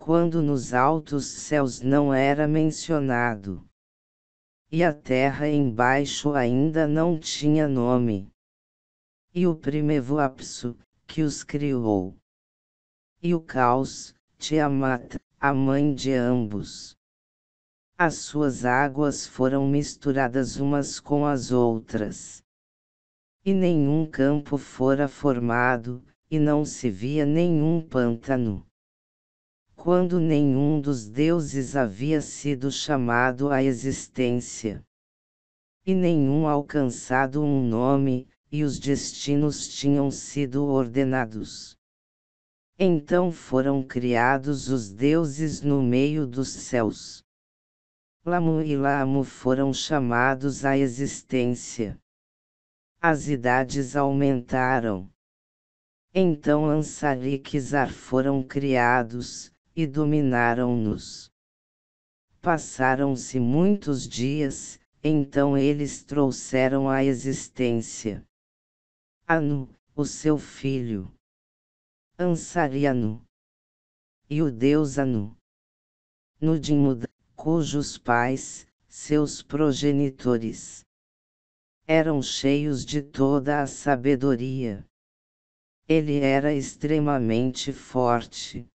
quando nos altos céus não era mencionado. E a terra embaixo ainda não tinha nome. E o Primevoapso, que os criou. E o caos, Tiamat, a mãe de ambos. As suas águas foram misturadas umas com as outras. E nenhum campo fora formado, e não se via nenhum pântano quando nenhum dos deuses havia sido chamado à existência. E nenhum alcançado um nome, e os destinos tinham sido ordenados. Então foram criados os deuses no meio dos céus. Lamu e Lamu foram chamados à existência. As idades aumentaram. Então Ansar e Kizar foram criados, e dominaram-nos. Passaram-se muitos dias, então eles trouxeram à existência Anu, o seu filho, Ansarianu, e o deus Anu, Nudimud, cujos pais, seus progenitores, eram cheios de toda a sabedoria. Ele era extremamente forte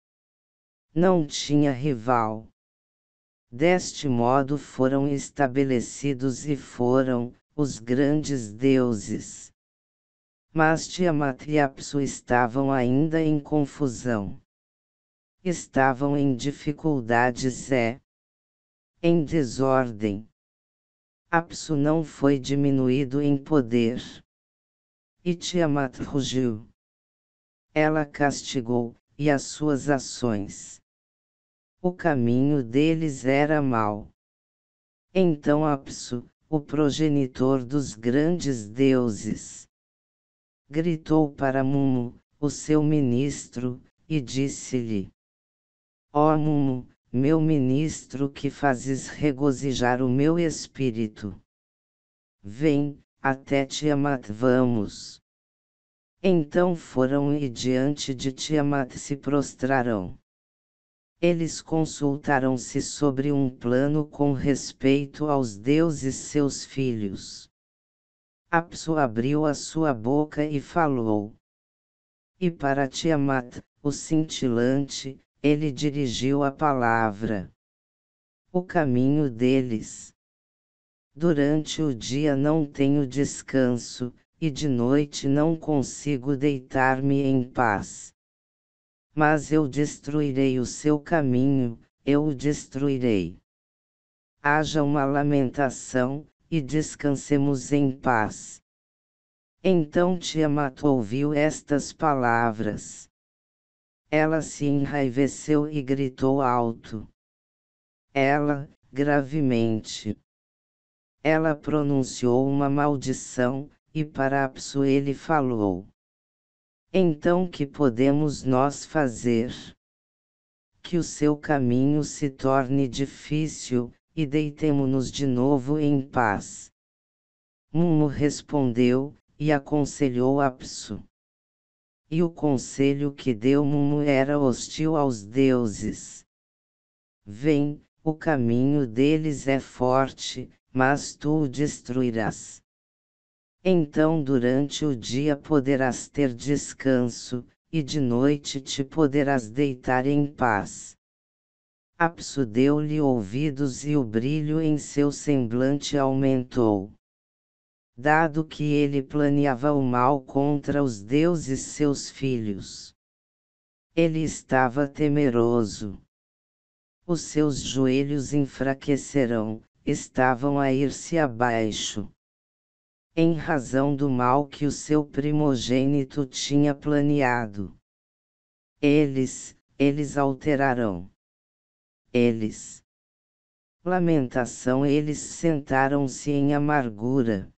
não tinha rival. Deste modo foram estabelecidos e foram, os grandes deuses. Mas Tiamat e Apsu estavam ainda em confusão. Estavam em dificuldades é em desordem. Apsu não foi diminuído em poder. E Tiamat rugiu. Ela castigou, e as suas ações o caminho deles era mau. Então Apsu, o progenitor dos grandes deuses, gritou para Mumu, o seu ministro, e disse-lhe: Ó oh Mumu, meu ministro que fazes regozijar o meu espírito. Vem, até Tiamat vamos. Então foram e diante de Tiamat se prostraram. Eles consultaram-se sobre um plano com respeito aos deuses seus filhos. Apsu abriu a sua boca e falou. E para Tiamat, o cintilante, ele dirigiu a palavra. O caminho deles. Durante o dia não tenho descanso, e de noite não consigo deitar-me em paz mas eu destruirei o seu caminho, eu o destruirei. Haja uma lamentação, e descansemos em paz. Então Tiamat ouviu estas palavras. Ela se enraiveceu e gritou alto. Ela, gravemente. Ela pronunciou uma maldição, e para Apsu ele falou. Então que podemos nós fazer? Que o seu caminho se torne difícil, e deitemo-nos de novo em paz. Mumu respondeu, e aconselhou Apsu. E o conselho que deu Mumu era hostil aos deuses. Vem, o caminho deles é forte, mas tu o destruirás. Então durante o dia poderás ter descanso, e de noite te poderás deitar em paz. Apsu deu-lhe ouvidos e o brilho em seu semblante aumentou. Dado que ele planeava o mal contra os deuses seus filhos. Ele estava temeroso. Os seus joelhos enfraquecerão, estavam a ir-se abaixo em razão do mal que o seu primogênito tinha planeado. Eles, eles alterarão. Eles. Lamentação eles sentaram-se em amargura.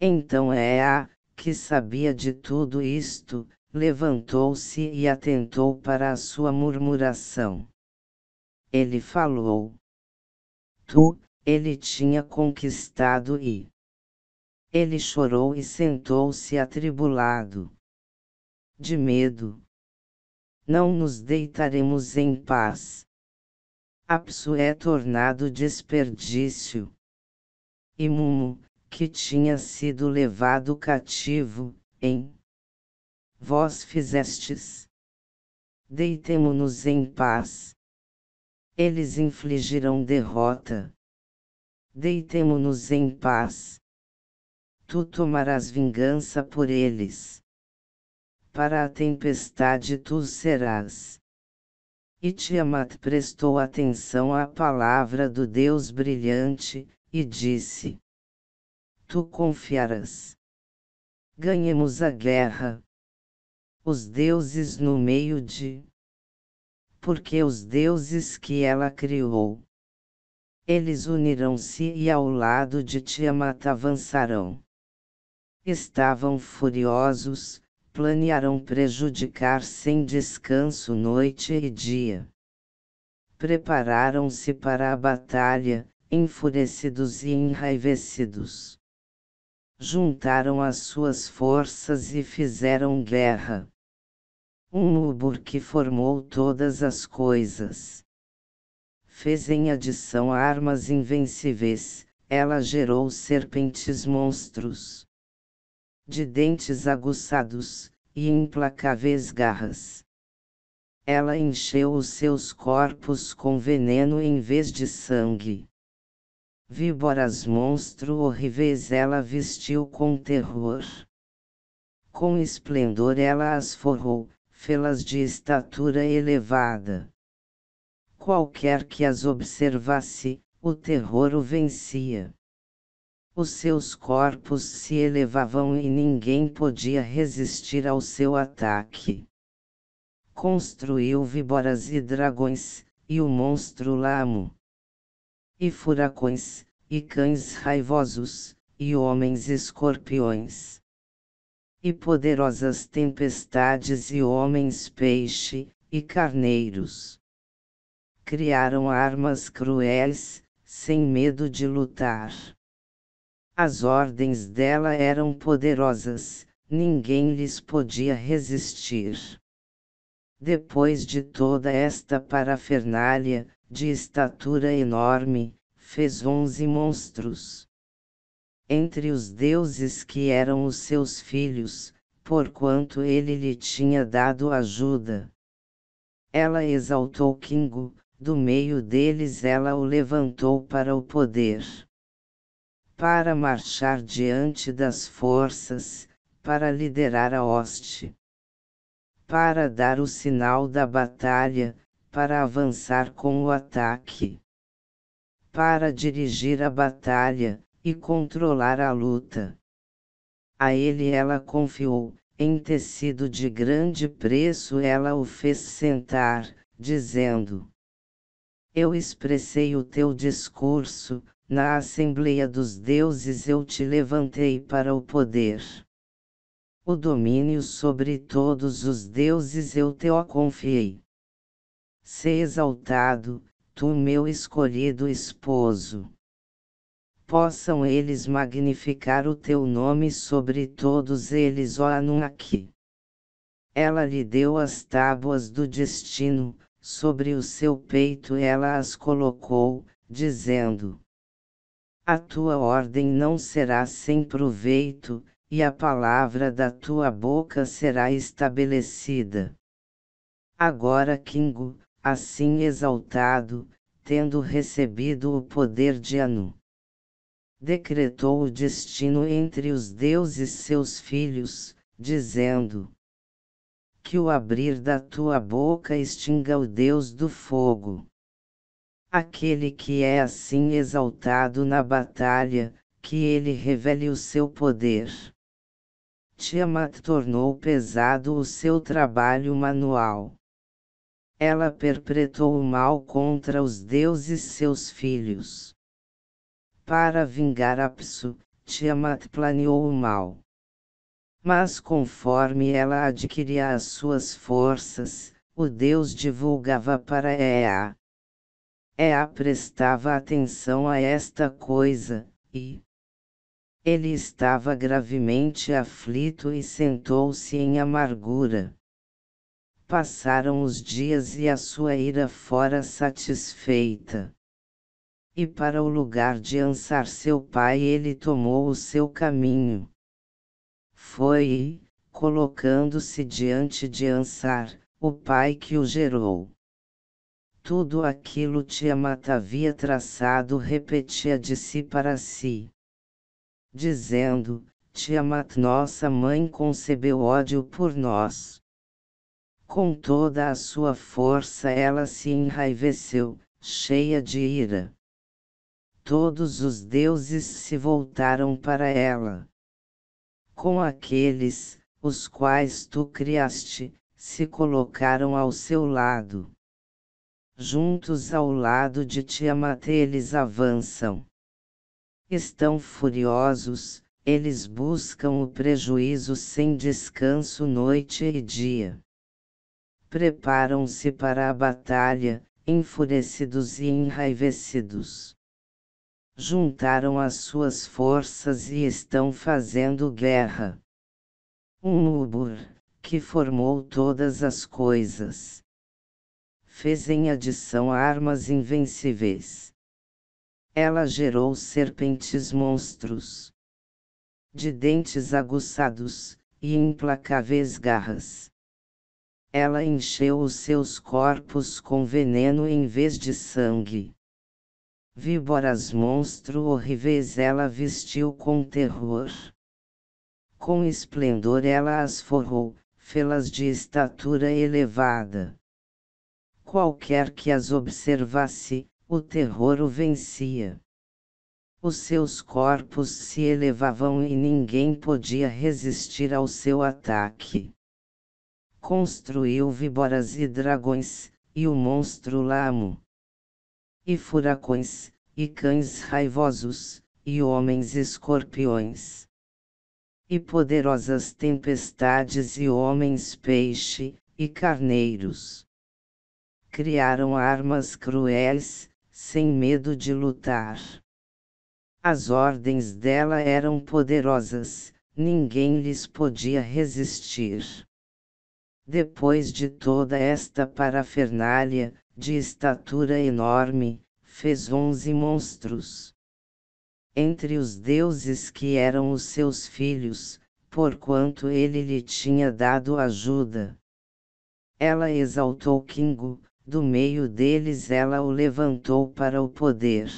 Então Ea, é que sabia de tudo isto, levantou-se e atentou para a sua murmuração. Ele falou. Tu, ele tinha conquistado e ele chorou e sentou-se atribulado. De medo. Não nos deitaremos em paz. Apsu é tornado desperdício. E Mumu, que tinha sido levado cativo, em vós fizestes. Deitemo-nos em paz. Eles infligirão derrota. Deitemo-nos em paz tu tomarás vingança por eles. Para a tempestade tu serás. E Tiamat prestou atenção à palavra do Deus brilhante, e disse: Tu confiarás. Ganhemos a guerra. Os deuses no meio de. Porque os deuses que ela criou. Eles unirão-se e ao lado de Tiamat avançarão Estavam furiosos, planearam prejudicar sem descanso noite e dia. Prepararam-se para a batalha, enfurecidos e enraivecidos. Juntaram as suas forças e fizeram guerra. Um Ubur que formou todas as coisas. Fez em adição armas invencíveis, ela gerou serpentes monstros de dentes aguçados, e implacáveis garras. Ela encheu os seus corpos com veneno em vez de sangue. Víboras monstro horríveis ela vestiu com terror. Com esplendor ela as forrou, fê-las de estatura elevada. Qualquer que as observasse, o terror o vencia os seus corpos se elevavam e ninguém podia resistir ao seu ataque. Construiu víboras e dragões, e o monstro Lamo. E furacões, e cães raivosos, e homens escorpiões. E poderosas tempestades e homens peixe, e carneiros. Criaram armas cruéis, sem medo de lutar as ordens dela eram poderosas, ninguém lhes podia resistir. Depois de toda esta parafernália, de estatura enorme, fez onze monstros. Entre os deuses que eram os seus filhos, porquanto ele lhe tinha dado ajuda. Ela exaltou Kingo, do meio deles ela o levantou para o poder para marchar diante das forças, para liderar a hoste, para dar o sinal da batalha, para avançar com o ataque, para dirigir a batalha e controlar a luta. A ele ela confiou, em tecido de grande preço ela o fez sentar, dizendo: Eu expressei o teu discurso, na Assembleia dos Deuses eu te levantei para o poder. O domínio sobre todos os deuses eu te o confiei. Se exaltado, tu meu escolhido esposo. Possam eles magnificar o teu nome sobre todos eles, ó Anunnaki. Ela lhe deu as tábuas do destino, sobre o seu peito ela as colocou, dizendo: a tua ordem não será sem proveito, e a palavra da tua boca será estabelecida. Agora, Kingo, assim exaltado, tendo recebido o poder de Anu, decretou o destino entre os deuses seus filhos, dizendo: Que o abrir da tua boca extinga o Deus do fogo aquele que é assim exaltado na batalha, que ele revele o seu poder. Tiamat tornou pesado o seu trabalho manual. Ela perpetrou o mal contra os deuses seus filhos. Para vingar Apsu, Tiamat planeou o mal. Mas conforme ela adquiria as suas forças, o Deus divulgava para Ea, a é, prestava atenção a esta coisa, e ele estava gravemente aflito e sentou-se em amargura. Passaram os dias e a sua ira fora satisfeita. E para o lugar de Ansar seu pai ele tomou o seu caminho. Foi colocando-se diante de Ansar, o pai que o gerou tudo aquilo Tiamat havia traçado repetia de si para si. Dizendo, Tiamat nossa mãe concebeu ódio por nós. Com toda a sua força ela se enraiveceu, cheia de ira. Todos os deuses se voltaram para ela. Com aqueles, os quais tu criaste, se colocaram ao seu lado juntos ao lado de Tiamat eles avançam. Estão furiosos, eles buscam o prejuízo sem descanso noite e dia. Preparam-se para a batalha, enfurecidos e enraivecidos. Juntaram as suas forças e estão fazendo guerra. Um Ubur, que formou todas as coisas fez em adição armas invencíveis. Ela gerou serpentes monstros, de dentes aguçados e implacáveis garras. Ela encheu os seus corpos com veneno em vez de sangue. Víboras monstro horríveis ela vestiu com terror. Com esplendor ela as forrou, fê-las de estatura elevada. Qualquer que as observasse, o terror o vencia. Os seus corpos se elevavam e ninguém podia resistir ao seu ataque. Construiu víboras e dragões, e o monstro lamo. E furacões, e cães raivosos, e homens escorpiões. E poderosas tempestades e homens peixe, e carneiros criaram armas cruéis, sem medo de lutar. As ordens dela eram poderosas, ninguém lhes podia resistir. Depois de toda esta parafernália, de estatura enorme, fez onze monstros. Entre os deuses que eram os seus filhos, porquanto ele lhe tinha dado ajuda. Ela exaltou Kingu do meio deles ela o levantou para o poder.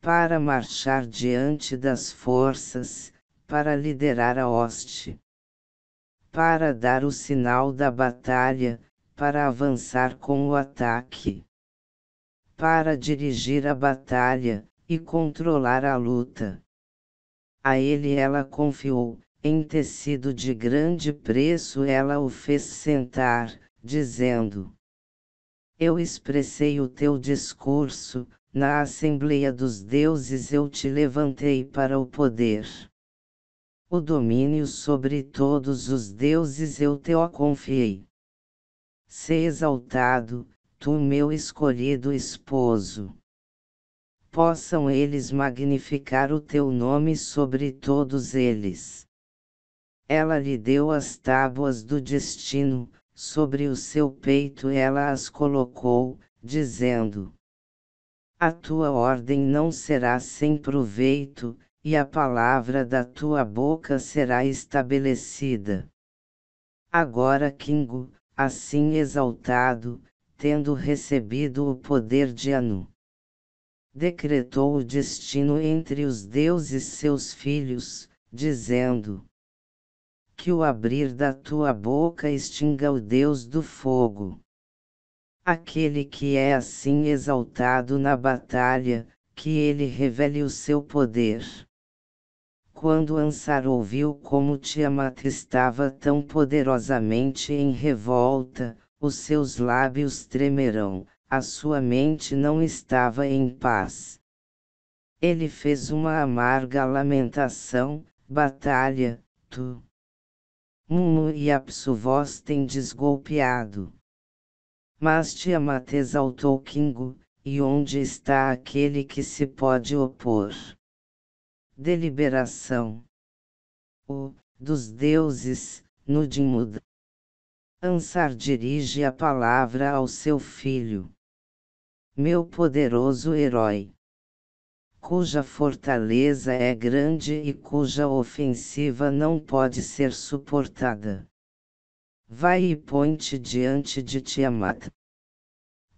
Para marchar diante das forças, para liderar a hoste. Para dar o sinal da batalha, para avançar com o ataque. Para dirigir a batalha, e controlar a luta. A ele ela confiou, em tecido de grande preço ela o fez sentar, dizendo: eu expressei o teu discurso, na Assembleia dos Deuses eu te levantei para o poder. O domínio sobre todos os deuses eu te o confiei. Se exaltado, tu meu escolhido esposo. Possam eles magnificar o teu nome sobre todos eles. Ela lhe deu as tábuas do destino, sobre o seu peito ela as colocou, dizendo: A tua ordem não será sem proveito, e a palavra da tua boca será estabelecida. Agora Kingo, assim exaltado, tendo recebido o poder de Anu, decretou o destino entre os deuses seus filhos, dizendo: que o abrir da tua boca extinga o Deus do fogo. Aquele que é assim exaltado na batalha, que ele revele o seu poder. Quando Ansar ouviu como Tiamat estava tão poderosamente em revolta, os seus lábios tremerão, a sua mente não estava em paz. Ele fez uma amarga lamentação, batalha, tu Mumu e vós tendes golpeado. Mas te exaltou Kingu, e onde está aquele que se pode opor? Deliberação. O, dos deuses, no Dimuda. Ansar dirige a palavra ao seu filho. Meu poderoso herói cuja fortaleza é grande e cuja ofensiva não pode ser suportada. Vai e põe-te diante de Tiamat.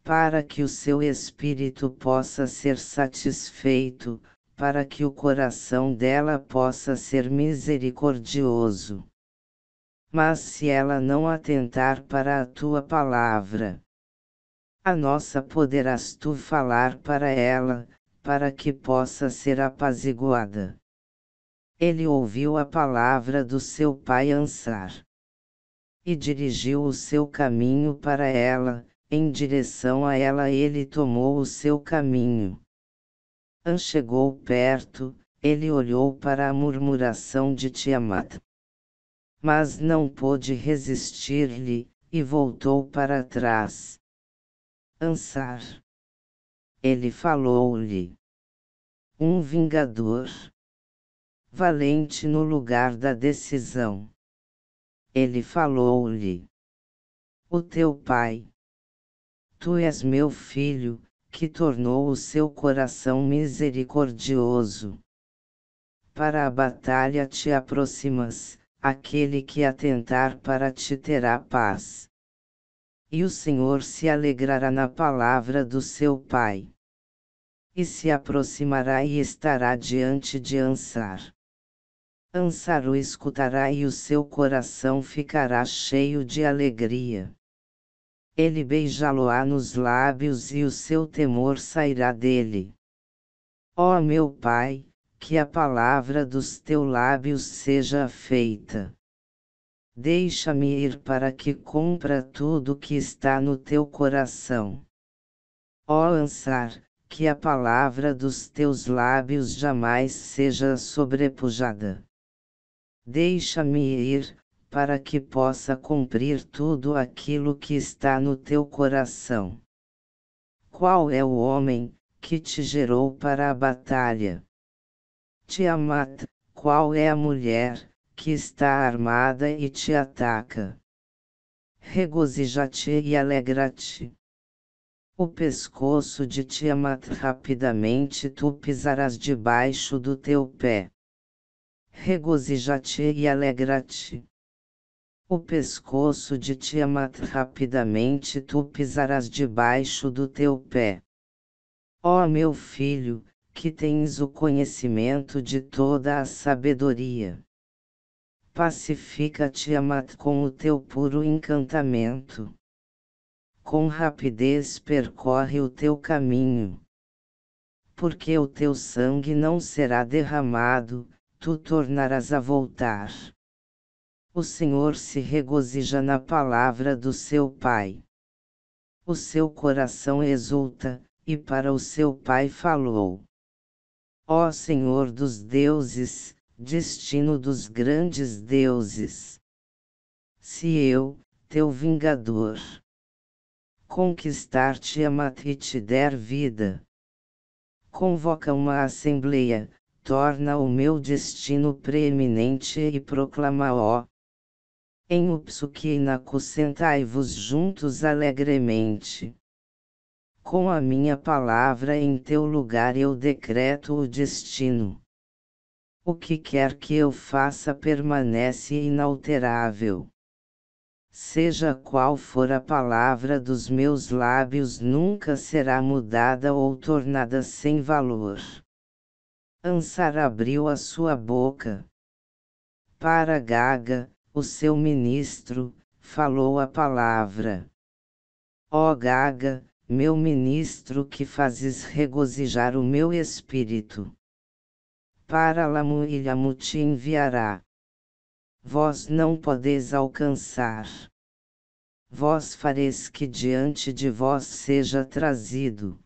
Para que o seu espírito possa ser satisfeito, para que o coração dela possa ser misericordioso. Mas se ela não atentar para a tua palavra, a nossa poderás tu falar para ela, para que possa ser apaziguada. Ele ouviu a palavra do seu pai Ansar e dirigiu o seu caminho para ela, em direção a ela ele tomou o seu caminho. An chegou perto, ele olhou para a murmuração de Tiamat. Mas não pôde resistir-lhe, e voltou para trás. Ansar. Ele falou-lhe um vingador valente no lugar da decisão. Ele falou-lhe: O teu pai, tu és meu filho, que tornou o seu coração misericordioso. Para a batalha te aproximas, aquele que atentar para ti terá paz. E o Senhor se alegrará na palavra do seu pai e se aproximará e estará diante de Ansar. Ansar o escutará e o seu coração ficará cheio de alegria. Ele beijá-lo-á nos lábios e o seu temor sairá dele. Ó oh, meu Pai, que a palavra dos teus lábios seja feita. Deixa-me ir para que compre tudo que está no teu coração. Ó oh, Ansar, que a palavra dos teus lábios jamais seja sobrepujada. Deixa-me ir, para que possa cumprir tudo aquilo que está no teu coração. Qual é o homem, que te gerou para a batalha? Te amata, qual é a mulher, que está armada e te ataca? Regozija-te e alegra-te o pescoço de Tiamat rapidamente tu pisarás debaixo do teu pé. Regozija-te e alegra-te. O pescoço de Tiamat rapidamente tu pisarás debaixo do teu pé. Ó oh, meu filho, que tens o conhecimento de toda a sabedoria. Pacifica Tiamat com o teu puro encantamento com rapidez percorre o teu caminho. Porque o teu sangue não será derramado, tu tornarás a voltar. O Senhor se regozija na palavra do seu Pai. O seu coração exulta, e para o seu Pai falou. Ó Senhor dos deuses, destino dos grandes deuses! Se eu, teu vingador, conquistar-te a te e te der vida. Convoca uma assembleia, torna o meu destino preeminente e proclama ó. Em Upsukinaku sentai-vos juntos alegremente. Com a minha palavra em teu lugar eu decreto o destino. O que quer que eu faça permanece inalterável seja qual for a palavra dos meus lábios nunca será mudada ou tornada sem valor. Ansar abriu a sua boca. Para Gaga, o seu ministro, falou a palavra. Ó oh Gaga, meu ministro que fazes regozijar o meu espírito. Para Lamu e Lamu te enviará vós não podeis alcançar. Vós fareis que diante de vós seja trazido.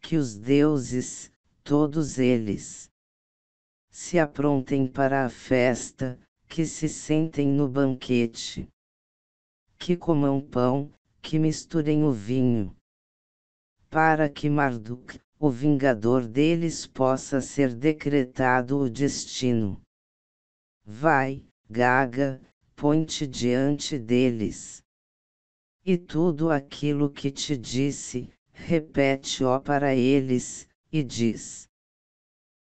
Que os deuses, todos eles, se aprontem para a festa, que se sentem no banquete. Que comam pão, que misturem o vinho. Para que Marduk, o vingador deles possa ser decretado o destino. Vai, Gaga, põe-te diante deles. E tudo aquilo que te disse, repete-o para eles, e diz: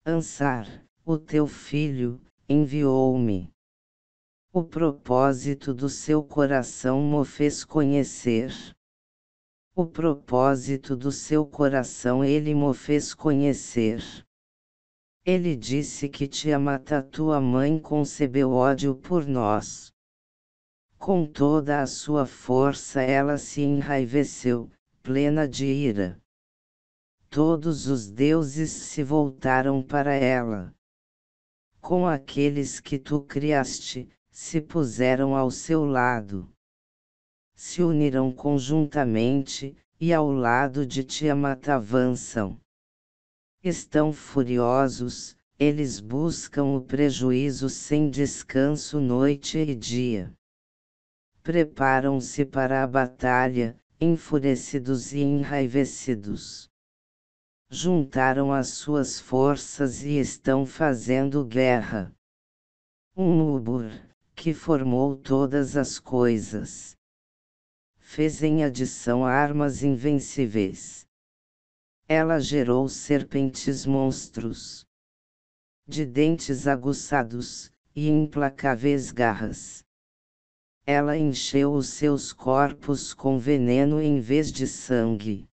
Ansar, o teu filho, enviou-me. O propósito do seu coração mo fez conhecer. O propósito do seu coração ele mo fez conhecer. Ele disse que te tá? tua mãe concebeu ódio por nós. Com toda a sua força ela se enraiveceu, plena de ira. Todos os deuses se voltaram para ela. Com aqueles que tu criaste, se puseram ao seu lado. Se uniram conjuntamente, e ao lado de Tiamat avançam. Estão furiosos, eles buscam o prejuízo sem descanso noite e dia. Preparam-se para a batalha, enfurecidos e enraivecidos. Juntaram as suas forças e estão fazendo guerra. Um Ubur, que formou todas as coisas. Fez em adição armas invencíveis. Ela gerou serpentes monstros de dentes aguçados e implacáveis garras. Ela encheu os seus corpos com veneno em vez de sangue.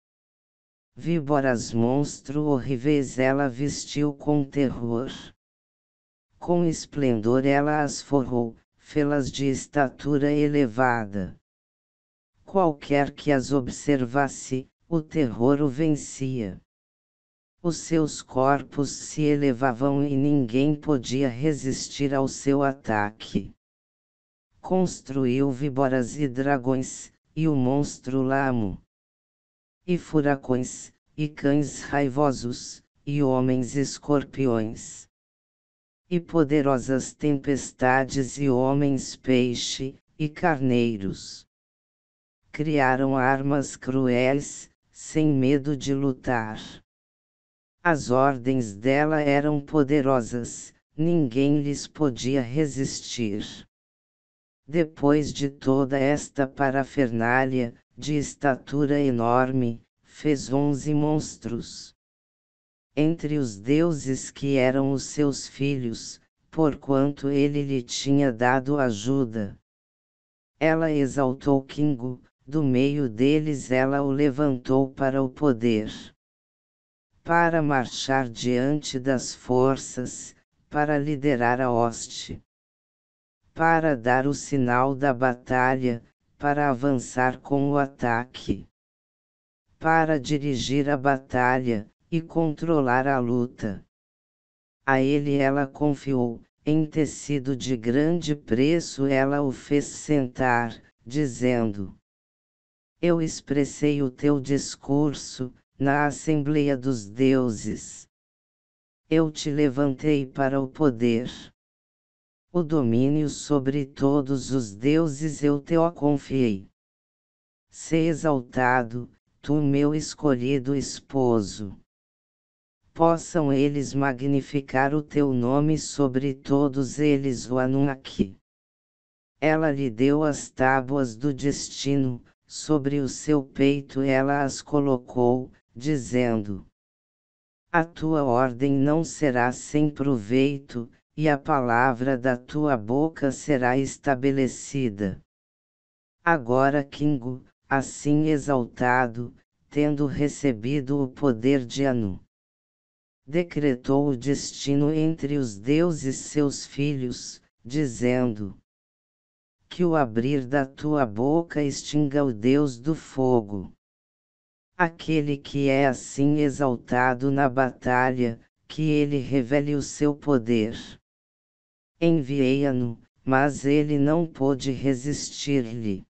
Víboras monstro horríveis ela vestiu com terror. Com esplendor ela as forrou, fê-las de estatura elevada. Qualquer que as observasse, o terror o vencia. Os seus corpos se elevavam e ninguém podia resistir ao seu ataque. Construiu víboras e dragões, e o monstro lamo. E furacões, e cães raivosos, e homens escorpiões. E poderosas tempestades e homens peixe, e carneiros. Criaram armas cruéis, sem medo de lutar. As ordens dela eram poderosas, ninguém lhes podia resistir. Depois de toda esta parafernália, de estatura enorme, fez onze monstros. Entre os deuses que eram os seus filhos, porquanto ele lhe tinha dado ajuda. Ela exaltou Kingu do meio deles ela o levantou para o poder. Para marchar diante das forças, para liderar a hoste. Para dar o sinal da batalha, para avançar com o ataque. Para dirigir a batalha, e controlar a luta. A ele ela confiou, em tecido de grande preço ela o fez sentar, dizendo: eu expressei o teu discurso, na Assembleia dos Deuses. Eu te levantei para o poder. O domínio sobre todos os deuses eu te o confiei. Se exaltado, tu meu escolhido esposo. Possam eles magnificar o teu nome sobre todos eles o Anunnaki. Ela lhe deu as tábuas do destino, sobre o seu peito ela as colocou, dizendo: A tua ordem não será sem proveito, e a palavra da tua boca será estabelecida. Agora Kingo, assim exaltado, tendo recebido o poder de Anu, decretou o destino entre os deuses seus filhos, dizendo: que o abrir da tua boca extinga o Deus do fogo. Aquele que é assim exaltado na batalha, que ele revele o seu poder. Enviei-a-no, mas ele não pôde resistir-lhe.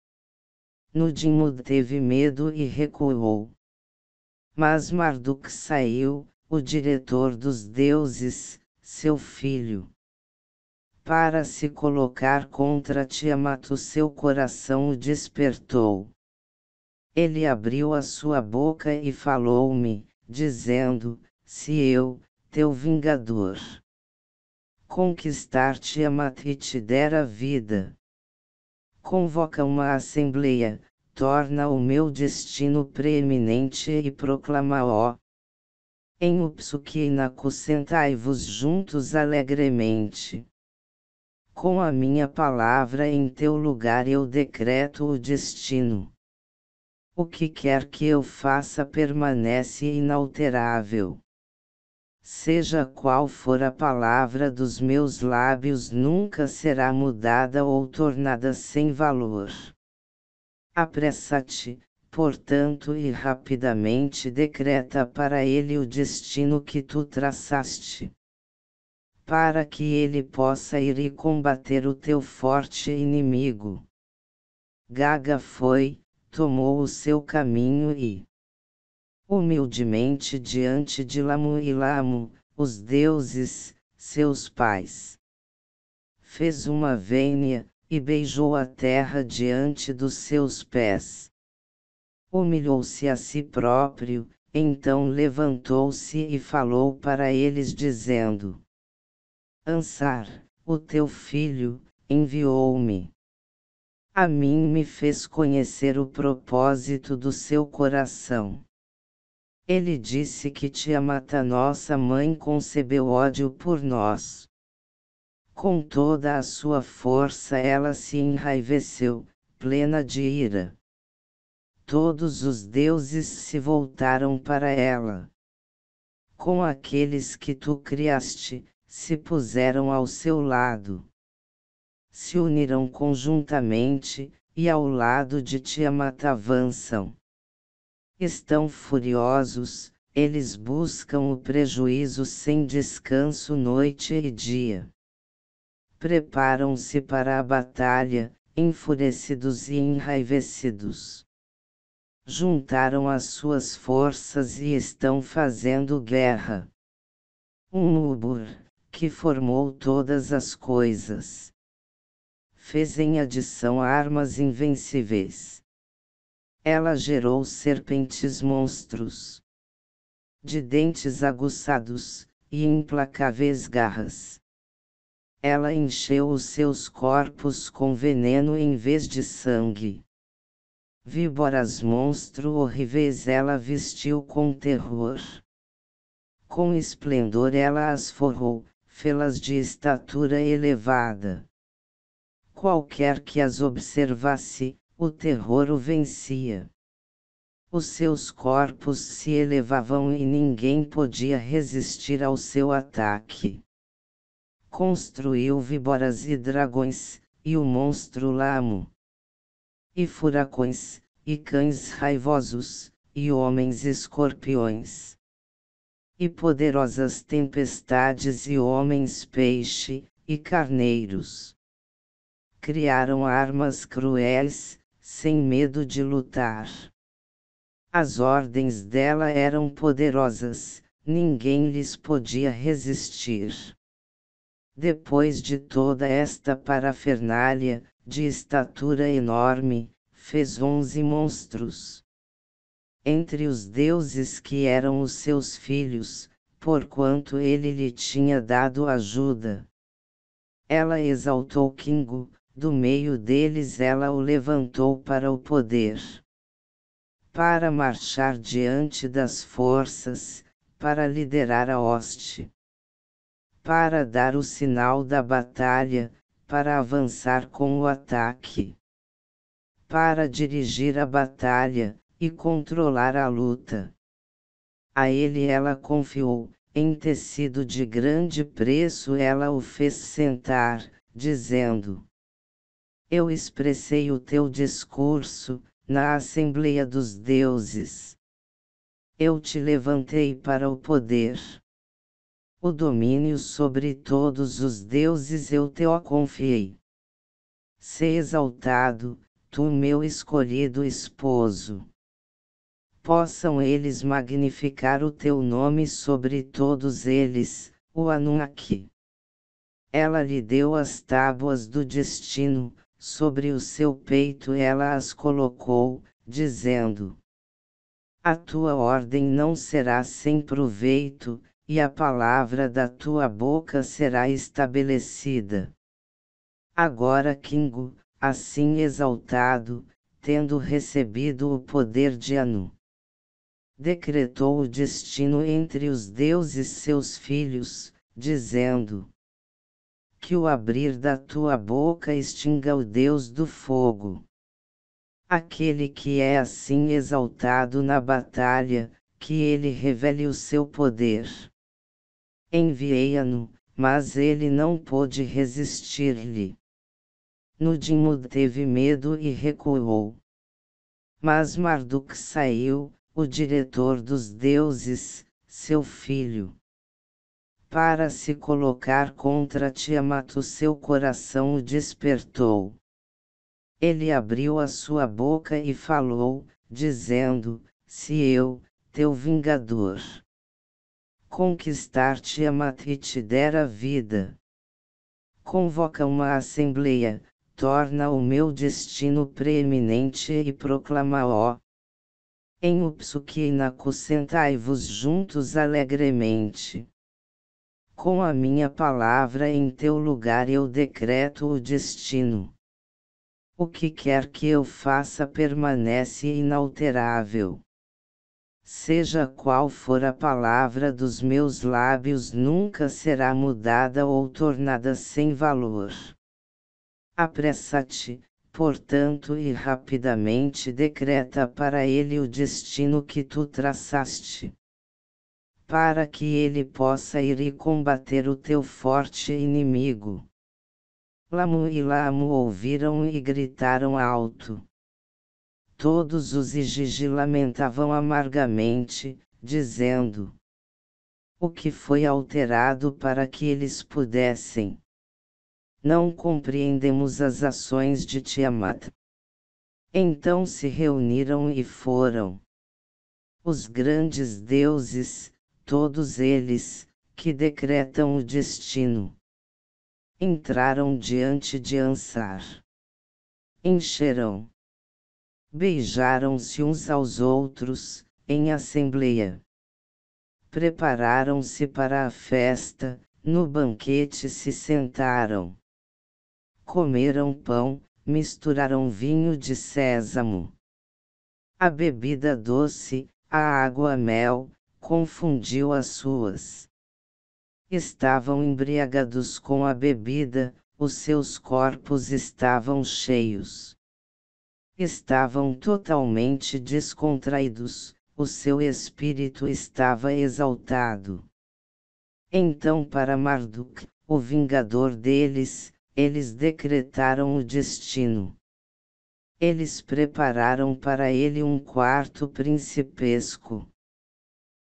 Nudinho teve medo e recuou. Mas Marduk saiu, o diretor dos deuses, seu filho para se colocar contra Tiamat o seu coração o despertou. Ele abriu a sua boca e falou-me, dizendo, se eu, teu vingador, conquistar Tiamat e te der a vida. Convoca uma assembleia, torna o meu destino preeminente e proclama-o. Em Upsuki e Naku sentai-vos juntos alegremente com a minha palavra em teu lugar eu decreto o destino. O que quer que eu faça permanece inalterável. Seja qual for a palavra dos meus lábios, nunca será mudada ou tornada sem valor. Apressa-te, portanto, e rapidamente decreta para ele o destino que tu traçaste para que ele possa ir e combater o teu forte inimigo. Gaga foi, tomou o seu caminho e, humildemente diante de Lamu e Lamu, os deuses, seus pais, fez uma vênia, e beijou a terra diante dos seus pés. Humilhou-se a si próprio, então levantou-se e falou para eles, dizendo: Ansar, o teu filho, enviou-me. A mim me fez conhecer o propósito do seu coração. Ele disse que te amata nossa mãe concebeu ódio por nós. Com toda a sua força ela se enraiveceu, plena de ira. Todos os deuses se voltaram para ela. Com aqueles que tu criaste, se puseram ao seu lado. Se uniram conjuntamente, e ao lado de Tiamat avançam. Estão furiosos, eles buscam o prejuízo sem descanso noite e dia. Preparam-se para a batalha, enfurecidos e enraivecidos. Juntaram as suas forças e estão fazendo guerra. Um Ubur, que formou todas as coisas. Fez em adição armas invencíveis. Ela gerou serpentes monstros, de dentes aguçados, e implacáveis garras. Ela encheu os seus corpos com veneno em vez de sangue. Víboras monstro horríveis ela vestiu com terror. Com esplendor ela as forrou, fê-las de estatura elevada. Qualquer que as observasse, o terror o vencia. Os seus corpos se elevavam e ninguém podia resistir ao seu ataque. Construiu víboras e dragões, e o monstro Lamo. E furacões, e cães raivosos, e homens escorpiões e poderosas tempestades e homens peixe, e carneiros. Criaram armas cruéis, sem medo de lutar. As ordens dela eram poderosas, ninguém lhes podia resistir. Depois de toda esta parafernália, de estatura enorme, fez onze monstros, entre os deuses que eram os seus filhos, porquanto ele lhe tinha dado ajuda. Ela exaltou Kingo, do meio deles ela o levantou para o poder. Para marchar diante das forças, para liderar a hoste. Para dar o sinal da batalha, para avançar com o ataque. Para dirigir a batalha, e controlar a luta. A ele ela confiou, em tecido de grande preço ela o fez sentar, dizendo: Eu expressei o teu discurso, na Assembleia dos Deuses. Eu te levantei para o poder. O domínio sobre todos os deuses eu te o confiei. Se exaltado, tu meu escolhido esposo possam eles magnificar o teu nome sobre todos eles, o Anunnaki. Ela lhe deu as tábuas do destino, sobre o seu peito ela as colocou, dizendo: A tua ordem não será sem proveito, e a palavra da tua boca será estabelecida. Agora, Kingo, assim exaltado, tendo recebido o poder de Anu decretou o destino entre os deuses seus filhos, dizendo: Que o abrir da tua boca extinga o Deus do fogo. Aquele que é assim exaltado na batalha, que ele revele o seu poder. Enviei-a-no, mas ele não pôde resistir-lhe. Nudimud teve medo e recuou. Mas Marduk saiu, o diretor dos deuses, seu filho. Para se colocar contra Tiamat, o seu coração o despertou. Ele abriu a sua boca e falou, dizendo: Se eu, teu vingador, conquistar Tiamat e te der a vida, convoca uma assembleia, torna o meu destino preeminente e proclama: ó, em Upsuquina sentai-vos juntos alegremente. Com a minha palavra em teu lugar eu decreto o destino. O que quer que eu faça permanece inalterável. Seja qual for a palavra dos meus lábios, nunca será mudada ou tornada sem valor. Apressa-te, portanto e rapidamente decreta para ele o destino que tu traçaste. Para que ele possa ir e combater o teu forte inimigo. Lamu e Lamu ouviram e gritaram alto. Todos os Igigi lamentavam amargamente, dizendo: O que foi alterado para que eles pudessem não compreendemos as ações de Tiamat. Então se reuniram e foram. Os grandes deuses, todos eles, que decretam o destino. Entraram diante de Ansar. Encheram. Beijaram-se uns aos outros, em assembleia. Prepararam-se para a festa, no banquete se sentaram comeram pão, misturaram vinho de sésamo. A bebida doce, a água mel, confundiu as suas. Estavam embriagados com a bebida, os seus corpos estavam cheios. Estavam totalmente descontraídos, o seu espírito estava exaltado. Então, para Marduk, o vingador deles, eles decretaram o destino. Eles prepararam para ele um quarto principesco.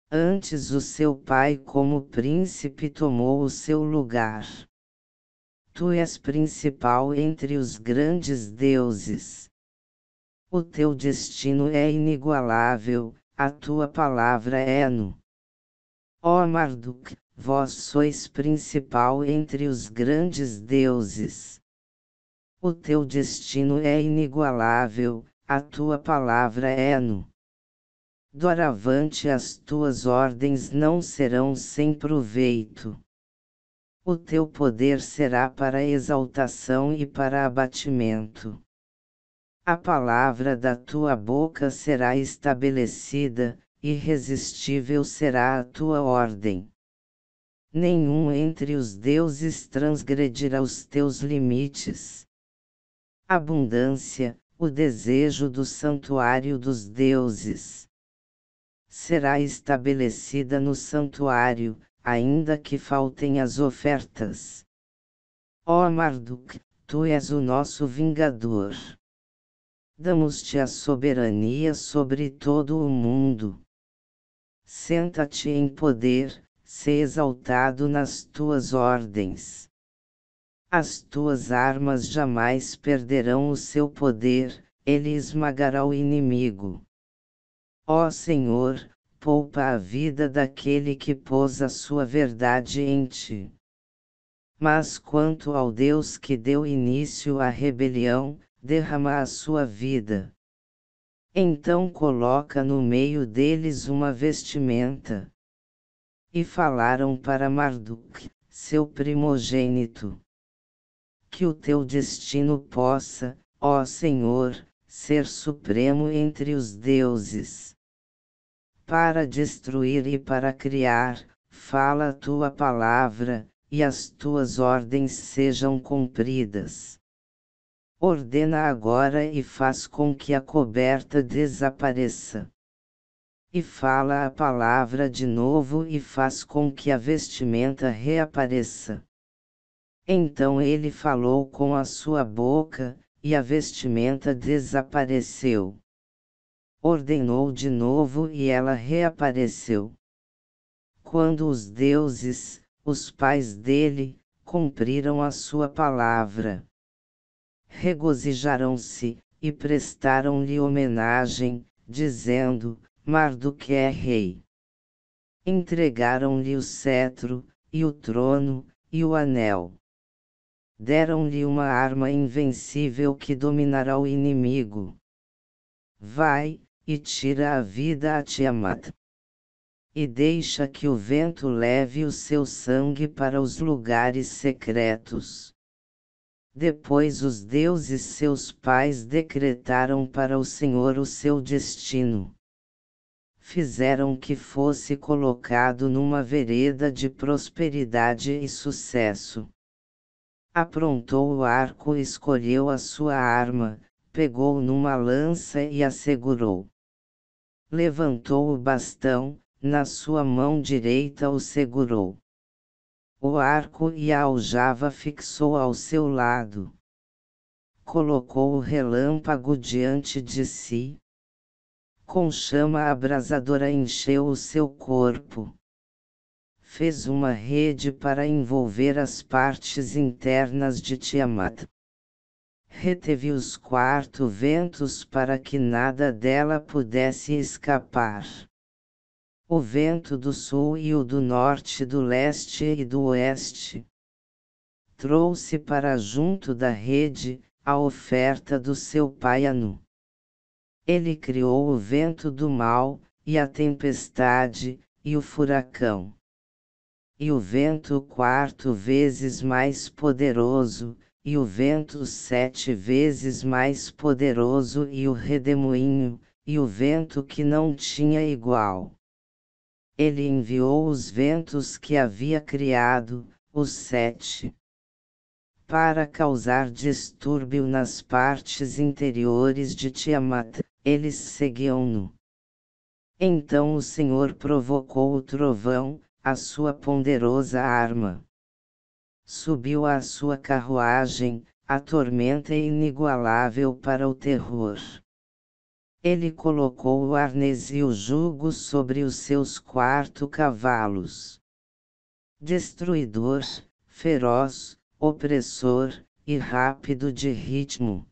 Antes o seu pai como príncipe tomou o seu lugar. Tu és principal entre os grandes deuses. O teu destino é inigualável, a tua palavra é no. Ó Marduk, vós sois principal entre os grandes deuses. O teu destino é inigualável, a tua palavra é no. Doravante as tuas ordens não serão sem proveito. O teu poder será para exaltação e para abatimento. A palavra da tua boca será estabelecida, irresistível será a tua ordem nenhum entre os deuses transgredirá os teus limites. Abundância, o desejo do santuário dos deuses. Será estabelecida no santuário, ainda que faltem as ofertas. Ó Marduk, tu és o nosso vingador. Damos-te a soberania sobre todo o mundo. Senta-te em poder, se exaltado nas tuas ordens. As tuas armas jamais perderão o seu poder, ele esmagará o inimigo. Ó Senhor, poupa a vida daquele que pôs a sua verdade em ti. Mas quanto ao Deus que deu início à rebelião, derrama a sua vida. Então coloca no meio deles uma vestimenta, e falaram para Marduk, seu primogênito. Que o teu destino possa, ó Senhor, ser supremo entre os deuses. Para destruir e para criar, fala a tua palavra, e as tuas ordens sejam cumpridas. Ordena agora e faz com que a coberta desapareça e fala a palavra de novo e faz com que a vestimenta reapareça. Então ele falou com a sua boca, e a vestimenta desapareceu. Ordenou de novo e ela reapareceu. Quando os deuses, os pais dele, cumpriram a sua palavra, regozijaram-se, e prestaram-lhe homenagem, dizendo: Marduk é rei. Entregaram-lhe o cetro, e o trono, e o anel. Deram-lhe uma arma invencível que dominará o inimigo. Vai, e tira a vida a Tiamat. E deixa que o vento leve o seu sangue para os lugares secretos. Depois os deuses seus pais decretaram para o Senhor o seu destino fizeram que fosse colocado numa vereda de prosperidade e sucesso. Aprontou o arco, escolheu a sua arma, pegou numa lança e a segurou. Levantou o bastão, na sua mão direita o segurou. O arco e a aljava fixou ao seu lado. Colocou o relâmpago diante de si, com chama abrasadora encheu o seu corpo. Fez uma rede para envolver as partes internas de Tiamat. Reteve os quatro ventos para que nada dela pudesse escapar. O vento do sul e o do norte, do leste e do oeste. Trouxe para junto da rede a oferta do seu pai Anu ele criou o vento do mal, e a tempestade, e o furacão. E o vento quarto vezes mais poderoso, e o vento sete vezes mais poderoso, e o redemoinho, e o vento que não tinha igual. Ele enviou os ventos que havia criado, os sete, para causar distúrbio nas partes interiores de Tiamat, eles seguiam-no. Então o Senhor provocou o trovão, a sua ponderosa arma. Subiu à sua carruagem, a tormenta é inigualável para o terror. Ele colocou o arnês e o jugo sobre os seus quatro cavalos. Destruidor, feroz, opressor, e rápido de ritmo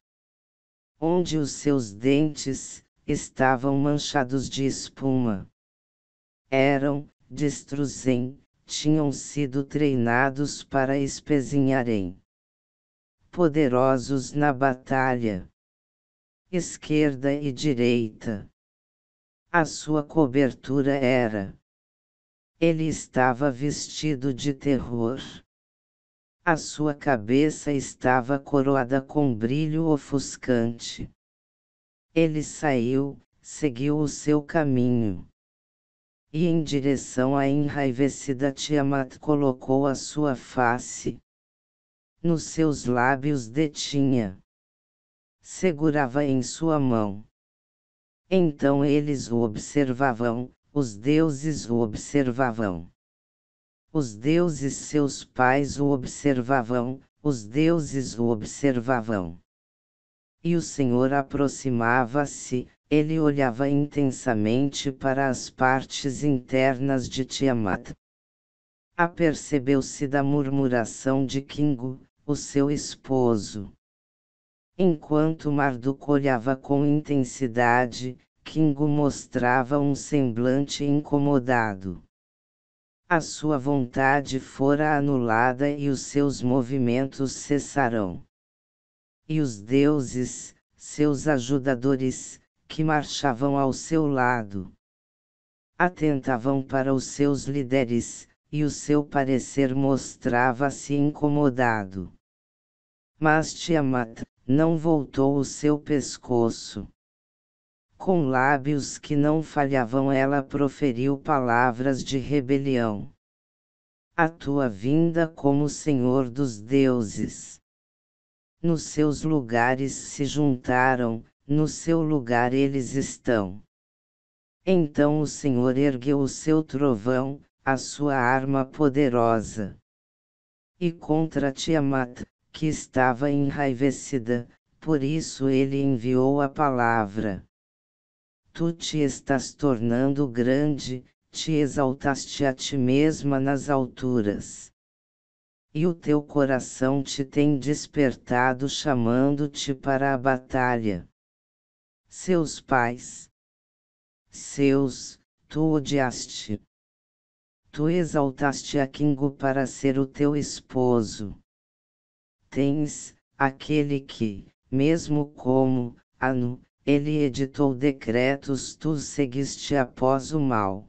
onde os seus dentes estavam manchados de espuma. Eram, destruzem, tinham sido treinados para espezinharem. Poderosos na batalha. Esquerda e direita. A sua cobertura era. Ele estava vestido de terror. A sua cabeça estava coroada com brilho ofuscante. Ele saiu, seguiu o seu caminho. E em direção à enraivecida Tiamat colocou a sua face. Nos seus lábios detinha. Segurava em sua mão. Então eles o observavam, os deuses o observavam. Os deuses seus pais o observavam, os deuses o observavam. E o Senhor aproximava-se, ele olhava intensamente para as partes internas de Tiamat. Apercebeu-se da murmuração de Kingu, o seu esposo. Enquanto Marduk olhava com intensidade, Kingu mostrava um semblante incomodado a sua vontade fora anulada e os seus movimentos cessarão. E os deuses, seus ajudadores, que marchavam ao seu lado, atentavam para os seus líderes, e o seu parecer mostrava-se incomodado. Mas Tiamat não voltou o seu pescoço. Com lábios que não falhavam, ela proferiu palavras de rebelião. A tua vinda como Senhor dos deuses. Nos seus lugares se juntaram, no seu lugar eles estão. Então o Senhor ergueu o seu trovão, a sua arma poderosa. E contra Tiamat, que estava enraivecida, por isso ele enviou a palavra tu te estás tornando grande, te exaltaste a ti mesma nas alturas. E o teu coração te tem despertado chamando-te para a batalha. Seus pais, seus, tu odiaste. Tu exaltaste a Kingo para ser o teu esposo. Tens, aquele que, mesmo como, Anu, ele editou decretos tu seguiste após o mal.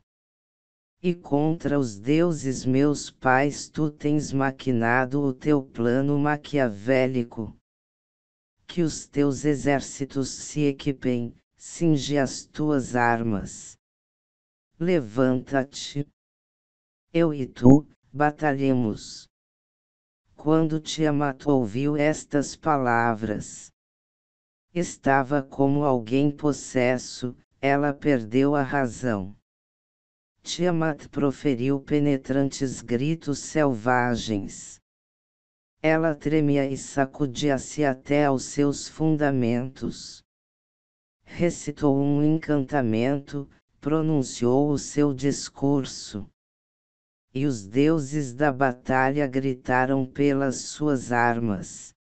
E contra os deuses meus pais tu tens maquinado o teu plano maquiavélico. Que os teus exércitos se equipem, cinge as tuas armas. Levanta-te. Eu e tu, batalhemos. Quando Tiamat ouviu estas palavras, estava como alguém possesso, ela perdeu a razão. Tiamat proferiu penetrantes gritos selvagens. Ela tremia e sacudia-se até aos seus fundamentos. Recitou um encantamento, pronunciou o seu discurso. E os deuses da batalha gritaram pelas suas armas.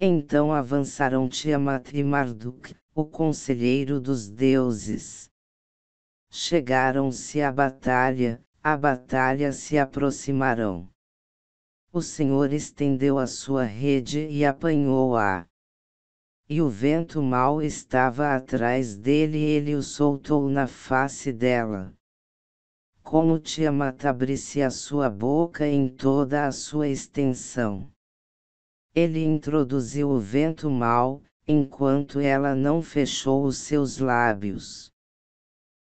Então avançaram Tiamat e Marduk, o conselheiro dos deuses. Chegaram-se à batalha, à batalha se aproximarão. O Senhor estendeu a sua rede e apanhou-a. E o vento mau estava atrás dele e ele o soltou na face dela. Como Tiamat abrisse a sua boca em toda a sua extensão ele introduziu o vento mau, enquanto ela não fechou os seus lábios.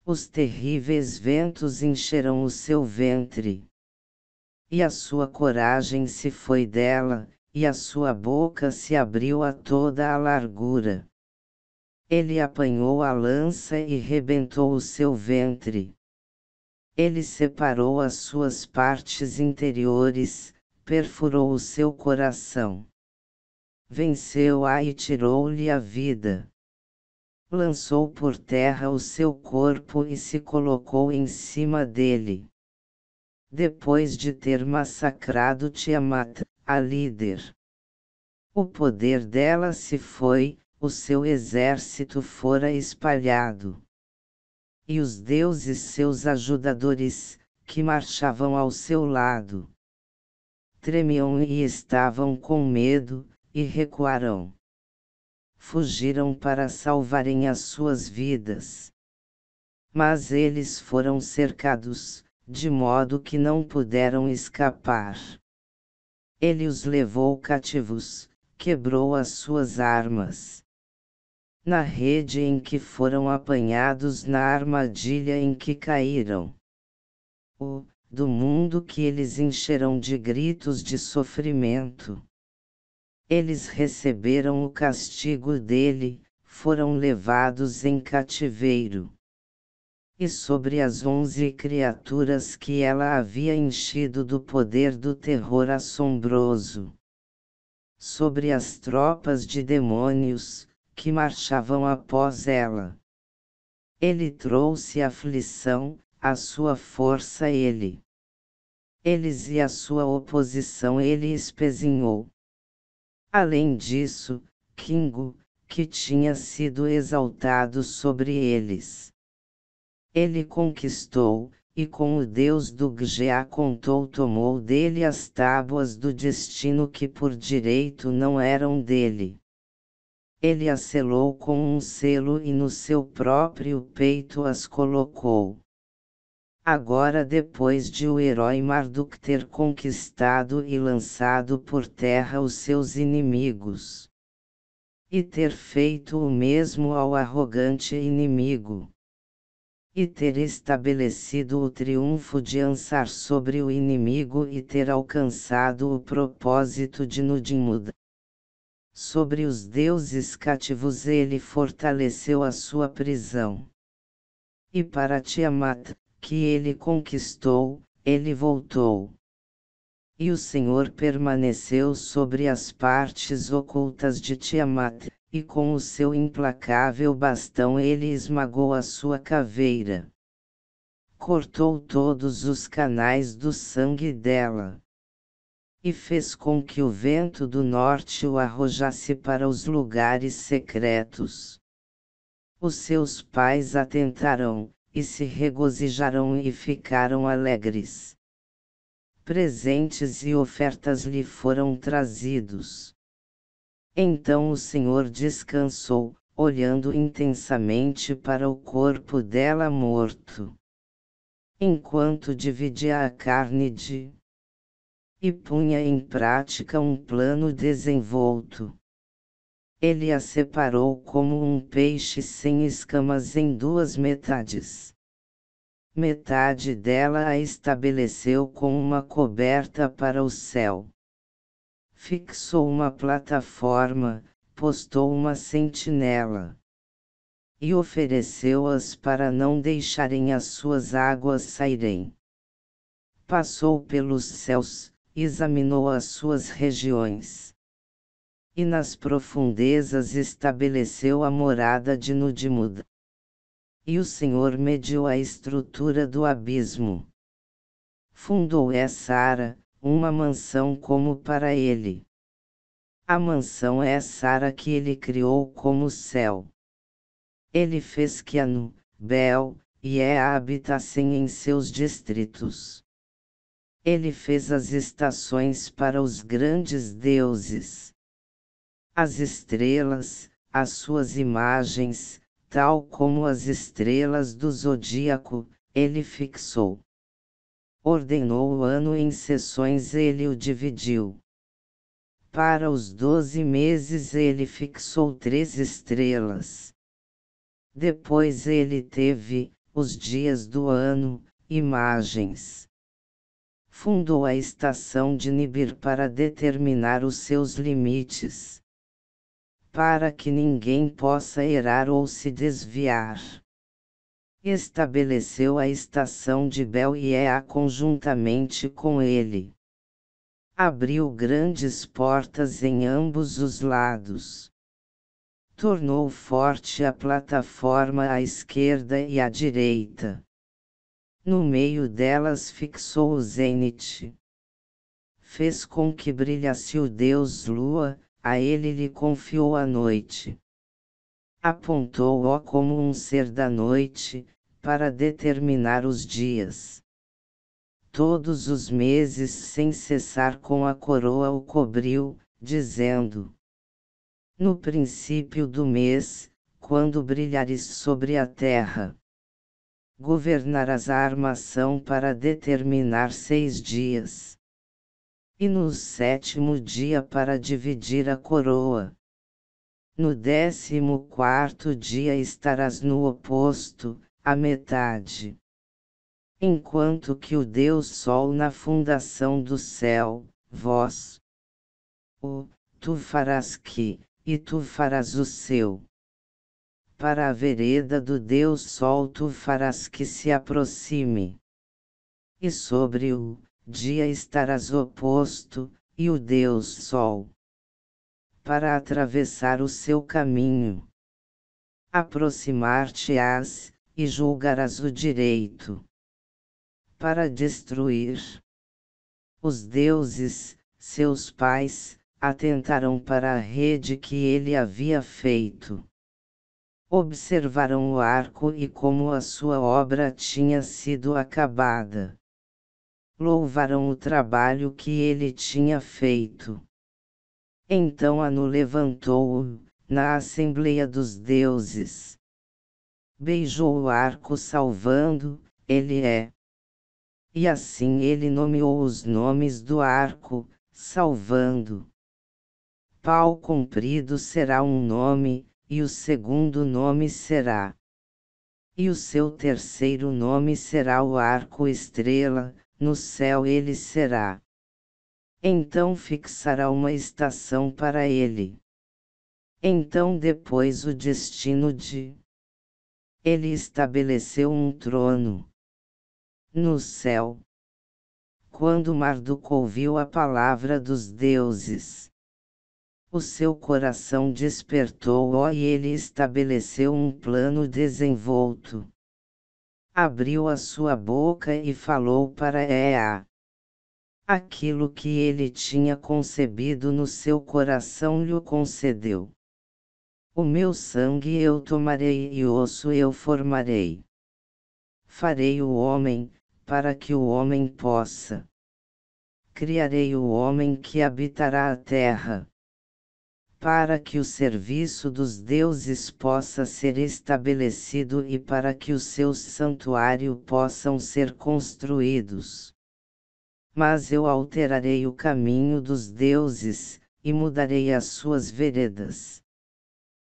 Os terríveis ventos encheram o seu ventre. E a sua coragem se foi dela, e a sua boca se abriu a toda a largura. Ele apanhou a lança e rebentou o seu ventre. Ele separou as suas partes interiores, perfurou o seu coração venceu-a e tirou-lhe a vida. Lançou por terra o seu corpo e se colocou em cima dele. Depois de ter massacrado Tiamat, a líder. O poder dela se foi, o seu exército fora espalhado. E os deuses seus ajudadores, que marchavam ao seu lado, tremiam e estavam com medo, e recuaram. Fugiram para salvarem as suas vidas. Mas eles foram cercados, de modo que não puderam escapar. Ele os levou cativos, quebrou as suas armas. Na rede em que foram apanhados, na armadilha em que caíram. O, do mundo que eles encheram de gritos de sofrimento eles receberam o castigo dele, foram levados em cativeiro. E sobre as onze criaturas que ela havia enchido do poder do terror assombroso. Sobre as tropas de demônios, que marchavam após ela. Ele trouxe aflição, a sua força ele. Eles e a sua oposição ele espezinhou. Além disso, Kingo, que tinha sido exaltado sobre eles. Ele conquistou, e com o deus do Gjeá contou tomou dele as tábuas do destino que por direito não eram dele. Ele as selou com um selo e no seu próprio peito as colocou agora depois de o herói Marduk ter conquistado e lançado por terra os seus inimigos. E ter feito o mesmo ao arrogante inimigo. E ter estabelecido o triunfo de Ansar sobre o inimigo e ter alcançado o propósito de Nudimud. Sobre os deuses cativos ele fortaleceu a sua prisão. E para Tiamat, que ele conquistou, ele voltou. E o Senhor permaneceu sobre as partes ocultas de Tiamat, e com o seu implacável bastão ele esmagou a sua caveira. Cortou todos os canais do sangue dela. E fez com que o vento do norte o arrojasse para os lugares secretos. Os seus pais atentaram, e se regozijaram e ficaram alegres. Presentes e ofertas lhe foram trazidos. Então o Senhor descansou, olhando intensamente para o corpo dela morto. Enquanto dividia a carne de. e punha em prática um plano desenvolto. Ele a separou como um peixe sem escamas em duas metades. Metade dela a estabeleceu com uma coberta para o céu. Fixou uma plataforma, postou uma sentinela e ofereceu-as para não deixarem as suas águas saírem. Passou pelos céus, examinou as suas regiões e nas profundezas estabeleceu a morada de Nudimud. E o Senhor mediu a estrutura do abismo. Fundou é Sara, uma mansão como para ele. A mansão é Sara que ele criou como céu. Ele fez que Anu, Bel, e Ea habitassem em seus distritos. Ele fez as estações para os grandes deuses as estrelas, as suas imagens, tal como as estrelas do zodíaco, ele fixou. Ordenou o ano em sessões ele o dividiu. Para os doze meses ele fixou três estrelas. Depois ele teve, os dias do ano, imagens. Fundou a estação de Nibir para determinar os seus limites para que ninguém possa errar ou se desviar. Estabeleceu a estação de Bel e Ea conjuntamente com ele. Abriu grandes portas em ambos os lados. Tornou forte a plataforma à esquerda e à direita. No meio delas fixou o zênite. Fez com que brilhasse o deus Lua, a ele lhe confiou a noite. Apontou-o como um ser da noite, para determinar os dias. Todos os meses sem cessar com a coroa o cobriu, dizendo: No princípio do mês, quando brilhares sobre a terra, governarás a armação para determinar seis dias e no sétimo dia para dividir a coroa. No décimo quarto dia estarás no oposto, a metade. Enquanto que o Deus Sol na fundação do céu, vós, o, tu farás que, e tu farás o seu. Para a vereda do Deus Sol tu farás que se aproxime. E sobre o, dia estarás oposto, e o Deus Sol. Para atravessar o seu caminho. Aproximar-te-ás, e julgarás o direito. Para destruir. Os deuses, seus pais, atentaram para a rede que ele havia feito. Observaram o arco e como a sua obra tinha sido acabada louvaram o trabalho que ele tinha feito. Então Anu levantou-o, na Assembleia dos Deuses. Beijou o arco salvando, ele é. E assim ele nomeou os nomes do arco, salvando. Pau comprido será um nome, e o segundo nome será. E o seu terceiro nome será o arco estrela, no céu ele será. Então fixará uma estação para ele. Então depois o destino de. Ele estabeleceu um trono. No céu. Quando Marduk ouviu a palavra dos deuses, o seu coração despertou ó, e ele estabeleceu um plano desenvolto abriu a sua boca e falou para Ea. Aquilo que ele tinha concebido no seu coração lhe concedeu. O meu sangue eu tomarei e osso eu formarei. Farei o homem, para que o homem possa. Criarei o homem que habitará a terra para que o serviço dos deuses possa ser estabelecido e para que os seus santuário possam ser construídos. Mas eu alterarei o caminho dos deuses, e mudarei as suas veredas.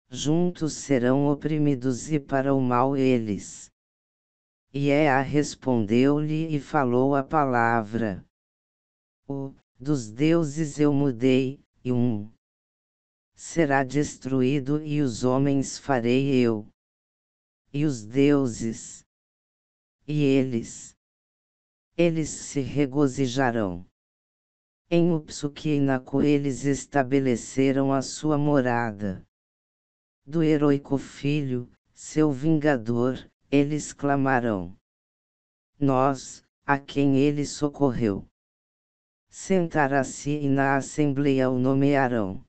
Juntos serão oprimidos e para o mal eles. E Ea é respondeu-lhe e falou a palavra. O, dos deuses eu mudei, e um, será destruído e os homens farei eu. E os deuses. E eles. Eles se regozijarão. Em Upsuki e Naku eles estabeleceram a sua morada. Do heroico filho, seu vingador, eles clamarão. Nós, a quem ele socorreu. Sentará-se e na assembleia o nomearão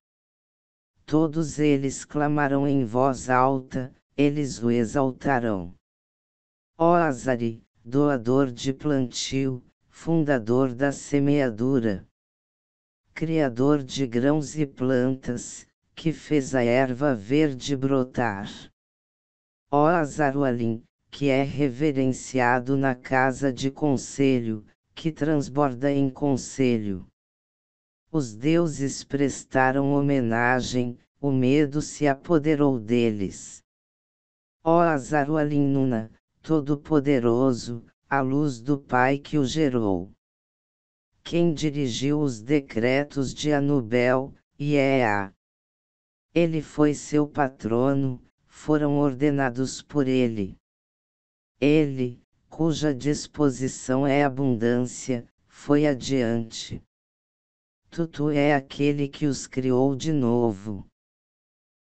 Todos eles clamarão em voz alta, eles o exaltarão. Ó Azari, doador de plantio, fundador da semeadura, criador de grãos e plantas, que fez a erva verde brotar. Ó Azarualim, que é reverenciado na casa de conselho, que transborda em conselho os deuses prestaram homenagem, o medo se apoderou deles. Ó Azarualinuna, Todo-Poderoso, a luz do Pai que o gerou. Quem dirigiu os decretos de Anubel, e é a. Ele foi seu patrono, foram ordenados por ele. Ele, cuja disposição é abundância, foi adiante tu é aquele que os criou de novo.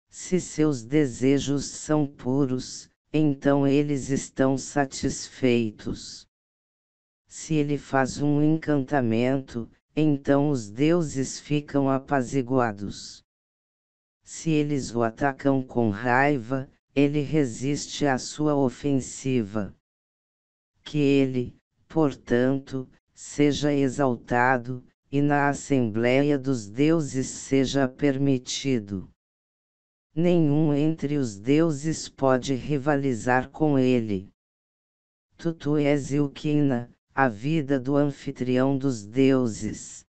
Se seus desejos são puros, então eles estão satisfeitos. Se ele faz um encantamento, então os deuses ficam apaziguados. Se eles o atacam com raiva, ele resiste à sua ofensiva. Que ele, portanto, seja exaltado, e na Assembleia dos Deuses seja permitido. Nenhum entre os deuses pode rivalizar com ele. Tutu és Ilkina, a vida do anfitrião dos deuses,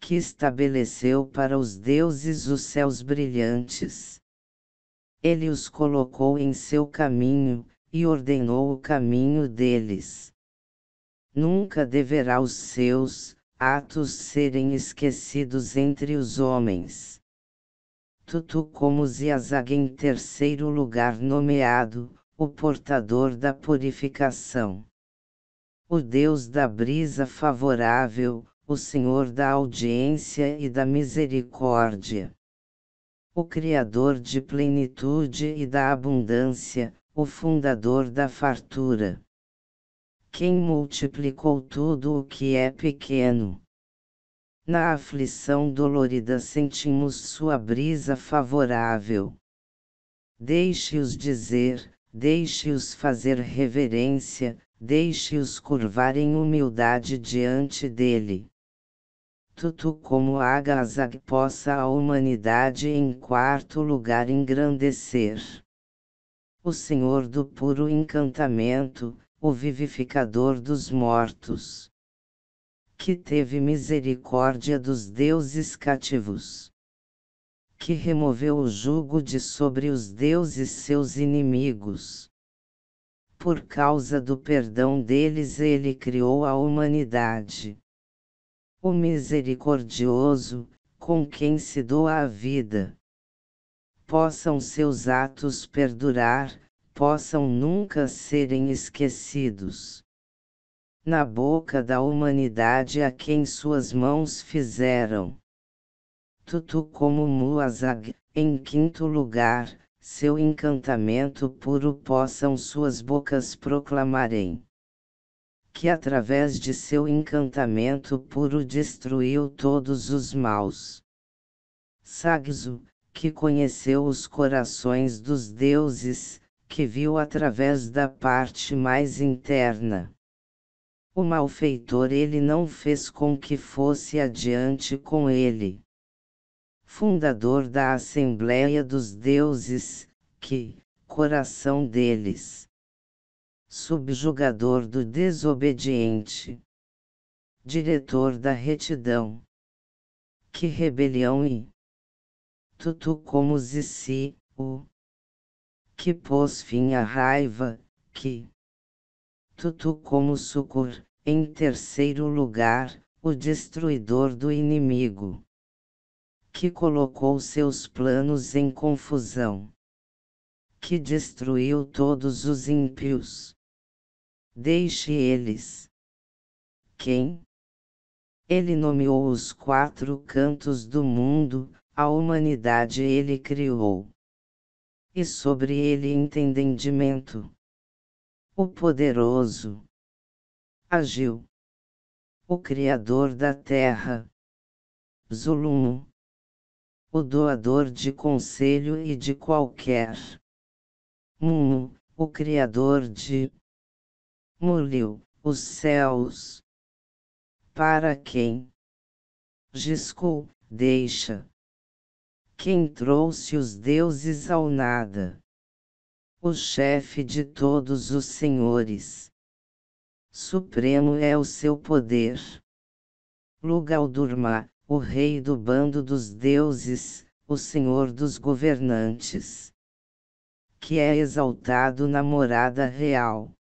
que estabeleceu para os deuses os céus brilhantes. Ele os colocou em seu caminho, e ordenou o caminho deles. Nunca deverá os seus, atos serem esquecidos entre os homens. Tutu como Ziazag em terceiro lugar nomeado, o portador da purificação. O Deus da brisa favorável, o Senhor da audiência e da misericórdia. O Criador de plenitude e da abundância, o fundador da fartura quem multiplicou tudo o que é pequeno. Na aflição dolorida sentimos sua brisa favorável. Deixe-os dizer, deixe-os fazer reverência, deixe-os curvar em humildade diante dele. Tutu como Agazag possa a humanidade em quarto lugar engrandecer. O Senhor do puro encantamento, o vivificador dos mortos, que teve misericórdia dos deuses cativos, que removeu o jugo de sobre os deuses seus inimigos. Por causa do perdão deles, ele criou a humanidade. O misericordioso, com quem se doa a vida. Possam seus atos perdurar, possam nunca serem esquecidos. Na boca da humanidade a quem suas mãos fizeram. Tutu como Muazag, em quinto lugar, seu encantamento puro possam suas bocas proclamarem. Que através de seu encantamento puro destruiu todos os maus. Sagzu, que conheceu os corações dos deuses, que viu através da parte mais interna. O malfeitor ele não fez com que fosse adiante com ele. Fundador da Assembleia dos Deuses, que, coração deles. Subjugador do desobediente. Diretor da retidão. Que rebelião e. Tutu como Zissi, o que pôs fim à raiva, que Tutu como Sucur, em terceiro lugar, o destruidor do inimigo, que colocou seus planos em confusão, que destruiu todos os ímpios. Deixe eles. Quem? Ele nomeou os quatro cantos do mundo, a humanidade ele criou e sobre ele entendimento. O poderoso agiu. O Criador da terra. Zulum. O doador de conselho e de qualquer. Mumu, o Criador de. Muliu, os céus. Para quem? Giscou, deixa quem trouxe os deuses ao nada. O chefe de todos os senhores. Supremo é o seu poder. Lugaldurma, o rei do bando dos deuses, o senhor dos governantes. Que é exaltado na morada real.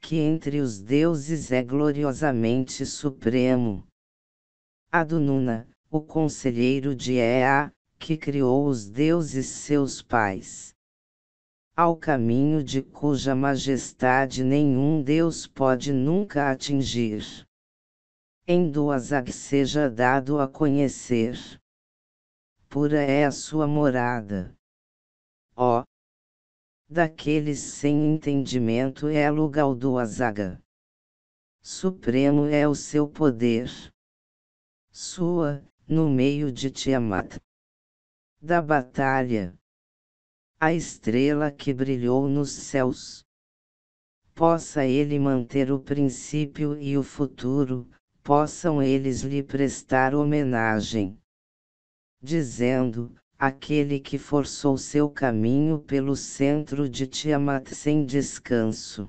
Que entre os deuses é gloriosamente supremo. Adununa, o conselheiro de Ea, que criou os deuses seus pais. Ao caminho de cuja majestade nenhum Deus pode nunca atingir. Em duas seja dado a conhecer. Pura é a sua morada. Ó! Oh, daqueles sem entendimento é lugar do azaga. Supremo é o seu poder. Sua, no meio de Tiamat da batalha. A estrela que brilhou nos céus. Possa ele manter o princípio e o futuro, possam eles lhe prestar homenagem. Dizendo, aquele que forçou seu caminho pelo centro de Tiamat sem descanso.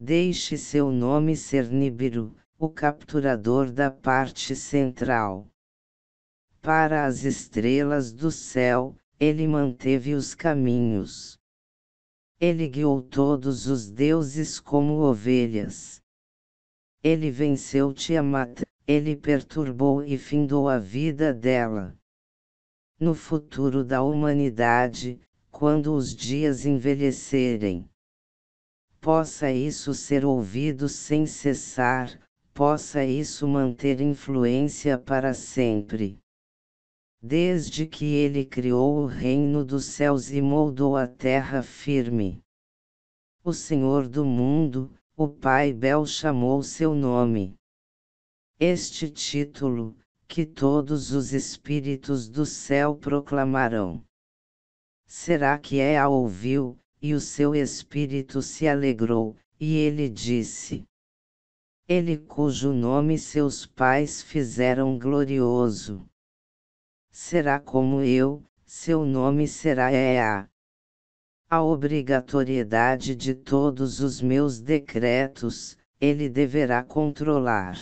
Deixe seu nome ser Nibiru, o capturador da parte central para as estrelas do céu, ele manteve os caminhos. Ele guiou todos os deuses como ovelhas. Ele venceu Tiamat, ele perturbou e findou a vida dela. No futuro da humanidade, quando os dias envelhecerem, possa isso ser ouvido sem cessar, possa isso manter influência para sempre desde que ele criou o reino dos céus e moldou a terra firme. O Senhor do mundo, o Pai Bel chamou seu nome. Este título, que todos os espíritos do céu proclamarão. Será que é a ouviu, e o seu espírito se alegrou, e ele disse: Ele cujo nome seus pais fizeram glorioso será como eu, seu nome será EA. A obrigatoriedade de todos os meus decretos, ele deverá controlar.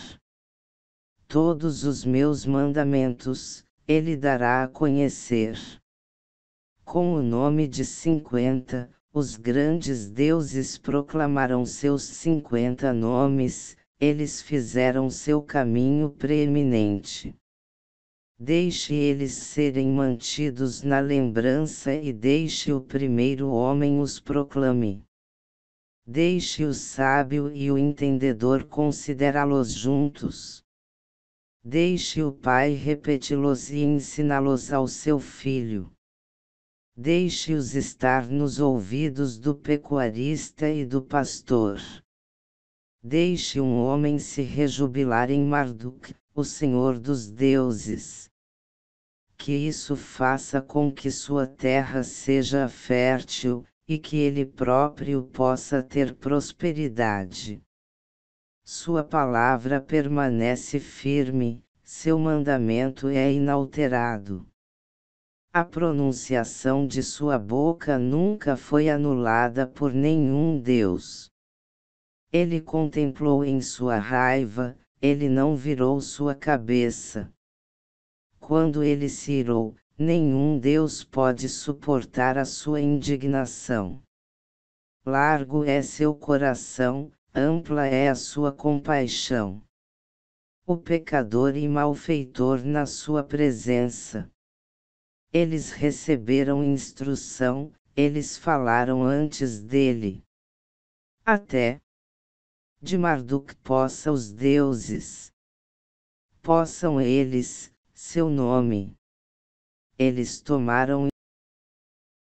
Todos os meus mandamentos, ele dará a conhecer. Com o nome de cinquenta, os grandes deuses proclamaram seus cinquenta nomes, eles fizeram seu caminho preeminente deixe eles serem mantidos na lembrança e deixe o primeiro homem os proclame. Deixe o sábio e o entendedor considerá-los juntos. Deixe o pai repeti-los e ensiná-los ao seu filho. Deixe-os estar nos ouvidos do pecuarista e do pastor. Deixe um homem se rejubilar em Marduk, o Senhor dos deuses. Que isso faça com que sua terra seja fértil, e que ele próprio possa ter prosperidade. Sua palavra permanece firme, seu mandamento é inalterado. A pronunciação de sua boca nunca foi anulada por nenhum Deus. Ele contemplou em sua raiva, ele não virou sua cabeça. Quando ele se irou, nenhum Deus pode suportar a sua indignação. Largo é seu coração, ampla é a sua compaixão. O pecador e malfeitor na sua presença. Eles receberam instrução, eles falaram antes dele. Até, de Marduk possa os deuses. Possam eles, seu nome. Eles tomaram